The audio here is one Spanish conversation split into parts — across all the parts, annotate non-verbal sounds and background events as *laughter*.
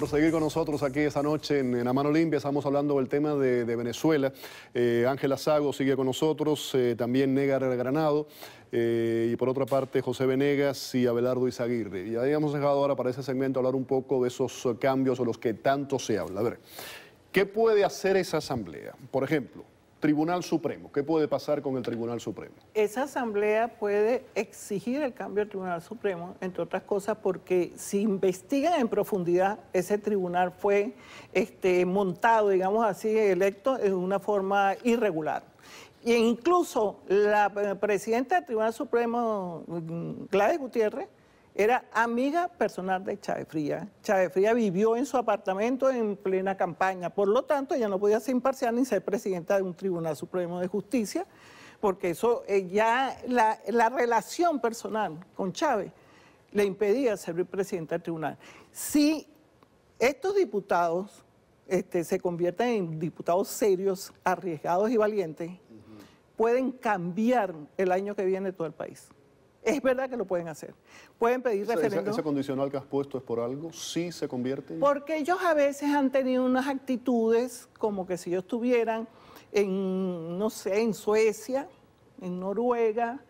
por seguir con nosotros aquí esta noche en, La Mano Limpia. Estamos hablando del tema de, Venezuela. Eh, Ángela Sago sigue con nosotros, eh, también Negar Granado. Eh, y por otra parte José Venegas y Abelardo Izaguirre. Y habíamos dejado ahora para ese segmento hablar un poco de esos cambios de los que tanto se habla. A ver, ¿qué puede hacer esa asamblea? Por ejemplo, Tribunal Supremo. ¿Qué puede pasar con el Tribunal Supremo? Esa asamblea puede exigir el cambio del Tribunal Supremo, entre otras cosas, porque si investigan en profundidad, ese tribunal fue este, montado, digamos así, electo de una forma irregular. E incluso la eh, presidenta del Tribunal Supremo, mm, Gladys Gutiérrez, era amiga personal de Chávez Fría. Chávez Fría vivió en su apartamento en plena campaña, por lo tanto ella no podía ser imparcial ni ser presidenta de un Tribunal Supremo de Justicia, porque eso eh, ya la, relación personal con Chávez le impedía ser presidenta del tribunal. Si estos diputados este, se convierten en diputados serios, arriesgados y valientes, pueden cambiar el año que viene todo el país. Es verdad que lo pueden hacer. Pueden pedir referéndum. ¿Ese, condicional que has puesto es por algo? ¿Sí se convierte? Porque ellos a veces han tenido unas actitudes como que si ellos estuvieran en, no sé, en Suecia, en Noruega,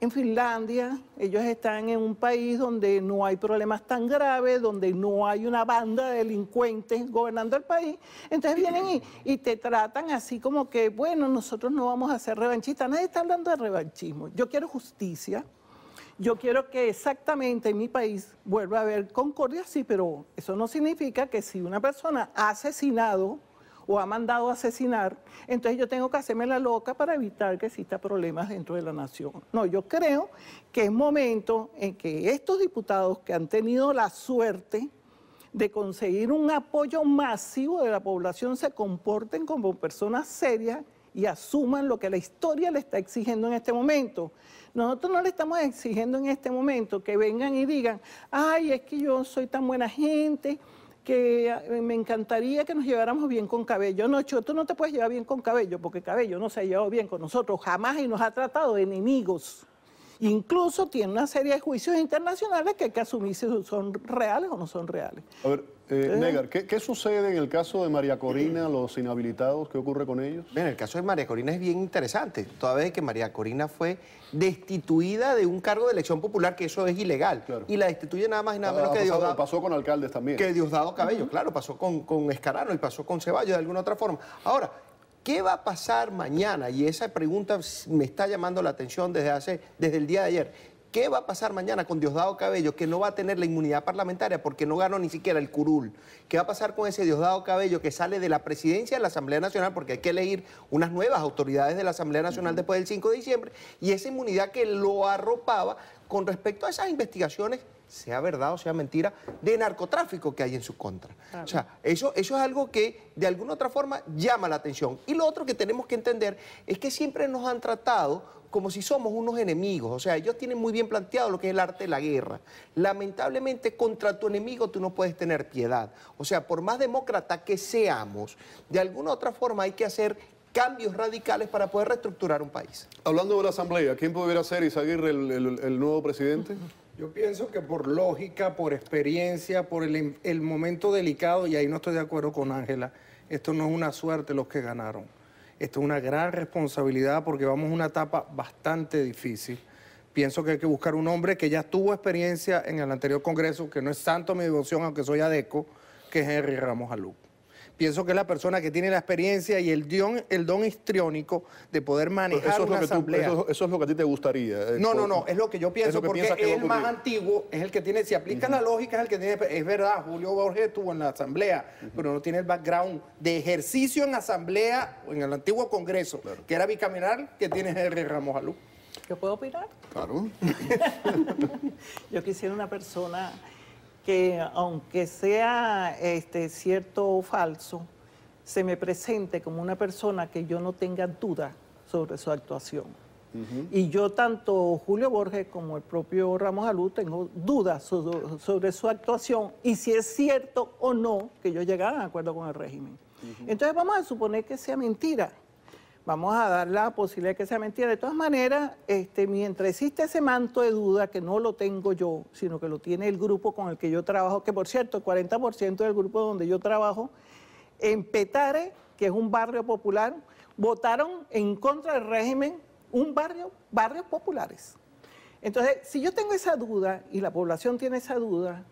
en Finlandia, ellos están en un país donde no hay problemas tan graves, donde no hay una banda de delincuentes gobernando el país. Entonces vienen y, y, te tratan así como que, bueno, nosotros no vamos a ser revanchistas. Nadie está hablando de revanchismo. Yo quiero justicia. Yo quiero que exactamente en mi país vuelva a haber concordia, sí, pero eso no significa que si una persona ha asesinado o ha mandado a asesinar, entonces yo tengo que hacerme la loca para evitar que exista problemas dentro de la nación. No, yo creo que es momento en que estos diputados que han tenido la suerte de conseguir un apoyo masivo de la población se comporten como personas serias y asuman lo que la historia le está exigiendo en este momento. Nosotros no le estamos exigiendo en este momento que vengan y digan, ay, es que yo soy tan buena gente, que eh, me encantaría que nos lleváramos bien con cabello. No, Chico, tú no te puedes llevar bien con cabello, porque cabello no se ha llevado bien con nosotros jamás y nos ha tratado de enemigos. Incluso tiene una serie de juicios internacionales que hay que asumir si son reales o no son reales. Este, Negar, ¿qué, sucede en el caso de María Corina, *clears throat* los inhabilitados? ¿Qué ocurre con ellos? Bien, el caso de María Corina es bien interesante, toda vez que María Corina fue destituida de un cargo de elección popular, que eso es ilegal, y la destituye nada más y nada menos que Diosdado. Pasó con alcaldes también. Que Diosdado Cabello, claro, pasó con, con Escarano y pasó con Ceballos de alguna otra forma. Ahora, ¿qué va a pasar mañana? Y esa pregunta me está llamando la atención desde, hace, desde el día de ayer. ¿Qué va a pasar mañana con Diosdado Cabello, que no va a tener la inmunidad parlamentaria porque no ganó ni siquiera el curul? ¿Qué va a pasar con ese Diosdado Cabello que sale de la presidencia de la Asamblea Nacional, porque hay que elegir unas nuevas autoridades de la Asamblea Nacional después del 5 de diciembre, y esa inmunidad que lo arropaba con respecto a esas investigaciones sea verdad o sea mentira, de narcotráfico que hay en su contra. O sea, eso, eso es algo que de alguna u otra forma llama la atención. Y lo otro que tenemos que entender es que siempre nos han tratado como si somos unos enemigos. O sea, ellos tienen muy bien planteado lo que es el arte de la guerra. Lamentablemente, contra tu enemigo tú no puedes tener piedad. O sea, por más demócrata que seamos, de alguna u otra forma hay que hacer cambios radicales para poder reestructurar un país. Hablando de la Asamblea, ¿quién pudiera ser Isaguirre el, el nuevo presidente? *laughs* Yo pienso que por lógica, por experiencia, por el, momento delicado, y ahí no estoy de acuerdo con Ángela, esto no es una suerte los que ganaron. Esto es una gran responsabilidad porque vamos a una etapa bastante difícil. Pienso que hay que buscar un hombre que ya tuvo experiencia en el anterior Congreso, que no es santo mi devoción, aunque soy adeco, que es Henry Ramos Alú pienso que es la persona que tiene la experiencia y el don, el don histriónico de poder manejar eso es lo asamblea. eso, es lo que a ti te gustaría. Eh, no, no, no, es lo que yo pienso, porque es el más antiguo es el que tiene, si aplica la lógica, es el que tiene, es verdad, Julio Borges estuvo en la asamblea, pero no tiene el background de ejercicio en asamblea, o en el antiguo Congreso, que era bicameral, que tiene R. Ramos Alú. ¿Yo puedo opinar? Claro. *laughs* yo quisiera una persona que aunque sea este, cierto o falso, se me presente como una persona que yo no tenga duda sobre su actuación. Y yo, tanto Julio Borges como el propio Ramos Alú, tengo dudas sobre, su actuación y si es cierto o no que yo llegara a acuerdo con el régimen. Entonces vamos a suponer que sea mentira vamos a dar la posibilidad de que sea mentira. De todas maneras, este, mientras existe ese manto de duda, que no lo tengo yo, sino que lo tiene el grupo con el que yo trabajo, que por cierto, el 40% del grupo donde yo trabajo, en Petare, que es un barrio popular, votaron en contra del régimen un barrio, barrios populares. Entonces, si yo tengo esa duda y la población tiene esa duda,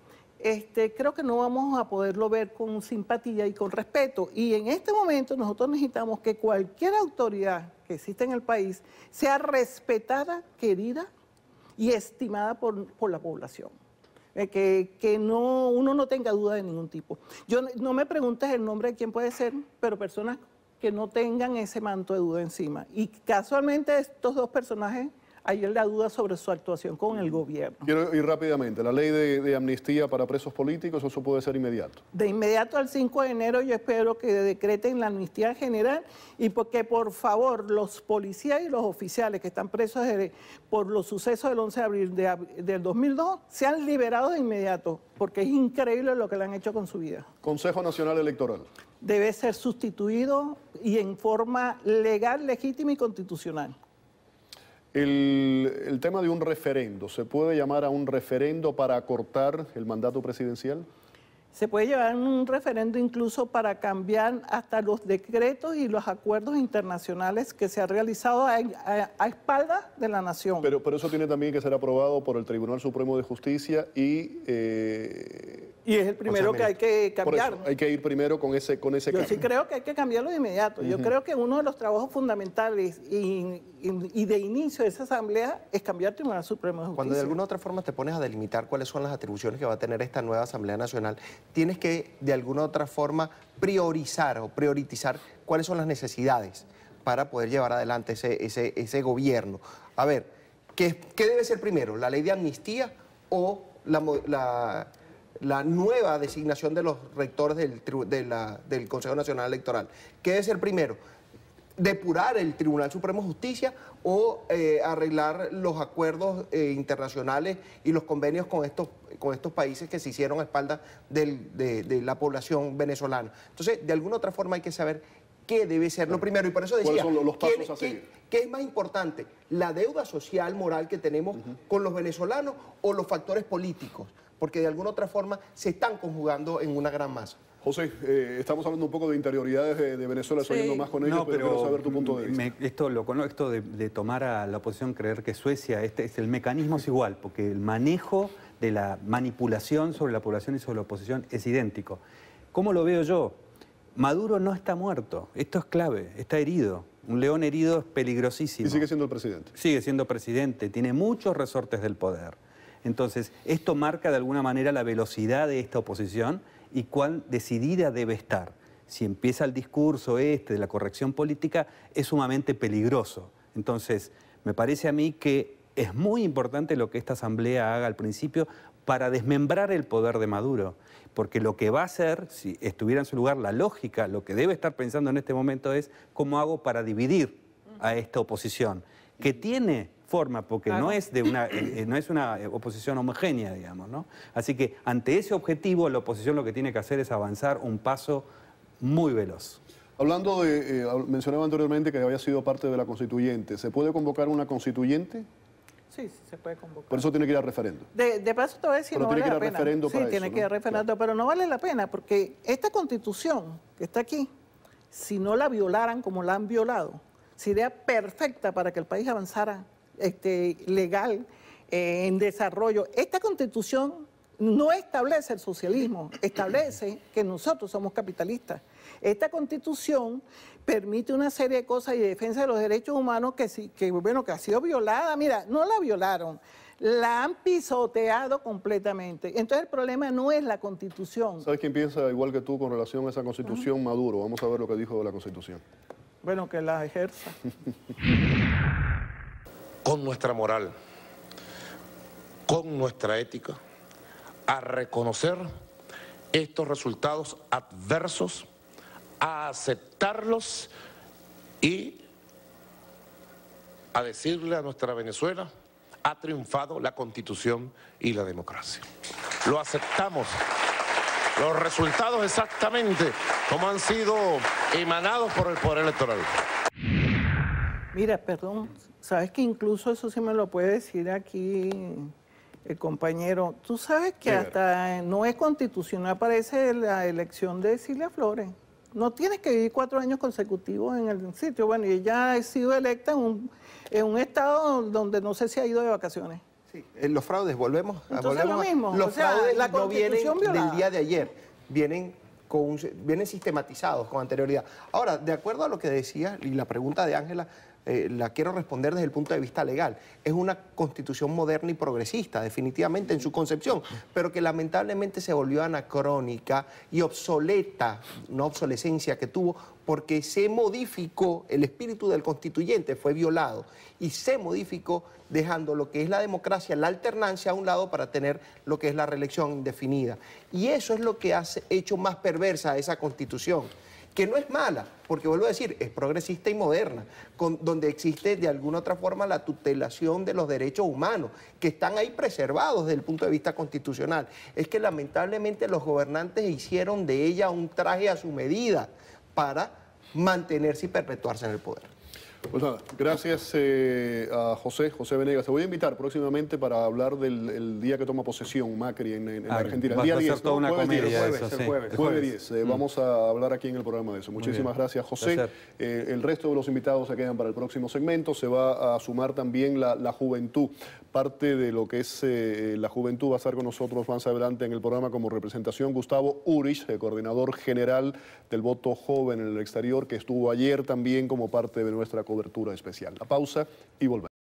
este, creo que no vamos a poderlo ver con simpatía y con respeto. Y en este momento nosotros necesitamos que cualquier autoridad que exista en el país sea respetada, querida y estimada por, por la población. Eh, que, que no, uno no tenga duda de ningún tipo. Yo no me preguntes el nombre de quién puede ser, pero personas que no tengan ese manto de duda encima. Y casualmente estos dos personajes hay la duda sobre su actuación con el gobierno. Quiero ir rápidamente. La ley de, amnistía para presos políticos, ¿eso puede ser inmediato? De inmediato al 5 de enero yo espero que decreten la amnistía general y porque por favor los policías y los oficiales que están presos por los sucesos del 11 de abril del 2002 sean liberados de inmediato, porque es increíble lo que le han hecho con su vida. Consejo Nacional Electoral. Debe ser sustituido y en forma legal, legítima y constitucional. El, tema de un referendo, ¿se puede llamar a un referendo para acortar el mandato presidencial? Se puede llevar un referendo incluso para cambiar hasta los decretos y los acuerdos internacionales que se han realizado a, espaldas de la nación. Pero, pero, eso tiene también que ser aprobado por el Tribunal Supremo de Justicia y... Eh, y es el primero que hay que cambiar. hay que ir primero con ese, con ese Yo sí creo que hay que cambiarlo de inmediato. Yo creo que uno de los trabajos fundamentales y, de inicio de esa asamblea es cambiar el Tribunal Supremo de Justicia. Cuando de alguna otra forma te pones a delimitar cuáles son las atribuciones que va a tener esta nueva Asamblea Nacional, tienes que de alguna u otra forma priorizar o priorizar cuáles son las necesidades para poder llevar adelante ese, gobierno. A ver, ¿qué, debe ser primero? ¿La ley de amnistía o la, nueva designación de los rectores del, del Consejo Nacional Electoral? ¿Qué debe ser primero? depurar el Tribunal Supremo de Justicia o eh, arreglar los acuerdos eh, internacionales y los convenios con estos, con estos países que se hicieron a espaldas de, la población venezolana. Entonces, de alguna otra forma hay que saber qué debe ser lo primero. Y por eso decía, los pasos ¿qué, Qué, es más importante? ¿La deuda social, moral que tenemos con los venezolanos o los factores políticos? Porque de alguna otra forma se están conjugando en una gran masa. José, eh, estamos hablando un poco de interioridades de, Venezuela, estoy más con ellos, pero, quiero saber tu punto de vista. esto, de, tomar a la oposición creer que Suecia, este es el mecanismo es igual, porque el manejo de la manipulación sobre la población y sobre la oposición es idéntico. ¿Cómo lo veo yo? Maduro no está muerto, esto es clave, está herido. Un león herido es peligrosísimo. Y sigue siendo el presidente. Sigue siendo presidente, tiene muchos resortes del poder. Entonces, esto marca de alguna manera la velocidad de esta oposición y cuán decidida debe estar. Si empieza el discurso este de la corrección política, es sumamente peligroso. Entonces, me parece a mí que es muy importante lo que esta Asamblea haga al principio para desmembrar el poder de Maduro. Porque lo que va a hacer, si estuviera en su lugar la lógica, lo que debe estar pensando en este momento es cómo hago para dividir a esta oposición, que tiene forma, porque no, es de una, eh, eh, no es una eh, oposición homogénea, digamos. ¿no? Así que ante ese objetivo, la oposición lo que tiene que hacer es avanzar un paso muy veloz. Hablando de, mencionaba anteriormente que había sido parte de la constituyente, ¿se puede convocar una constituyente? Sí, se puede convocar. Por eso tiene que ir a referendo. De, paso te voy no tiene que ir a referendo sí, tiene que ir a referendo, pero no vale la pena porque esta constitución que está aquí, si no la violaran como la han violado, sería perfecta para que el país avanzara este, legal eh, en desarrollo. Esta constitución no establece el socialismo, establece que nosotros somos capitalistas. Esta constitución permite una serie de cosas y defensa de los derechos humanos que, sí, que, bueno, que ha sido violada. Mira, no la violaron, la han pisoteado completamente. Entonces el problema no es la constitución. ¿Sabes quién piensa igual que tú con relación a esa constitución Maduro? Vamos a ver lo que dijo de la constitución. Bueno, que la ejerza. *laughs* con nuestra moral, con nuestra ética, a reconocer estos resultados adversos, a aceptarlos y a decirle a nuestra Venezuela, ha triunfado la constitución y la democracia. Lo aceptamos. Los resultados exactamente como han sido emanados por el Poder Electoral. Mira, perdón, sabes que incluso eso sí me lo puede decir aquí el compañero. Tú sabes que hasta no es constitucional, parece la elección de Silvia Flores. No tienes que vivir cuatro años consecutivos en el sitio. Bueno, y ella ha sido electa en un, estado donde no sé si ha ido de vacaciones. Sí, eh, los fraudes, volvemos. Entonces lo mismo. Los fraudes la no vienen del día de ayer, vienen, con, vienen sistematizados con anterioridad. Ahora, de acuerdo a lo que decía y la pregunta de Ángela, eh, la quiero responder desde el punto de vista legal. Es una constitución moderna y progresista, definitivamente en su concepción, pero que lamentablemente se volvió anacrónica y obsoleta, una obsolescencia que tuvo porque se modificó, el espíritu del constituyente fue violado y se modificó dejando lo que es la democracia, la alternancia a un lado para tener lo que es la reelección indefinida. Y eso es lo que ha hecho más perversa esa constitución que no es mala, porque vuelvo a decir, es progresista y moderna, con, donde existe de alguna otra forma la tutelación de los derechos humanos, que están ahí preservados desde el punto de vista constitucional. Es que lamentablemente los gobernantes hicieron de ella un traje a su medida para mantenerse y perpetuarse en el poder. Pues gracias eh, a José, José Venegas. Te voy a invitar próximamente para hablar del día que toma posesión Macri en, ah, Argentina. El día 10, jueves, jueves, 10. Eh, vamos a hablar aquí en el programa de eso. Muchísimas gracias, José. Eh, el resto de los invitados se quedan para el próximo segmento. Se va a sumar también la, juventud. Parte de lo que es la juventud va a estar con nosotros más adelante en el programa como representación Gustavo Urich, el coordinador general del voto joven en el exterior, que estuvo ayer también como parte de nuestra cobertura especial. La pausa y volvemos.